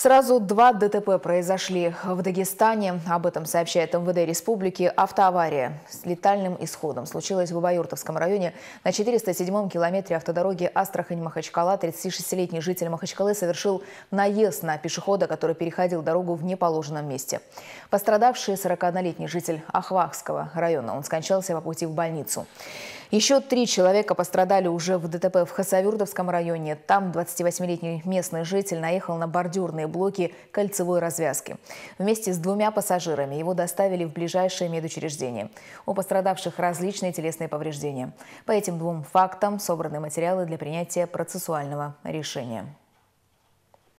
Сразу два ДТП произошли в Дагестане. Об этом сообщает МВД республики. Автоавария с летальным исходом случилась в Обоюртовском районе. На 407-м километре автодороги Астрахань-Махачкала 36-летний житель Махачкалы совершил наезд на пешехода, который переходил дорогу в неположенном месте. Пострадавший 41-летний житель Ахвахского района. Он скончался по пути в больницу. Еще три человека пострадали уже в ДТП в Хасавюрдовском районе. Там 28-летний местный житель наехал на бордюрные блоки кольцевой развязки. Вместе с двумя пассажирами его доставили в ближайшее медучреждение. У пострадавших различные телесные повреждения. По этим двум фактам собраны материалы для принятия процессуального решения.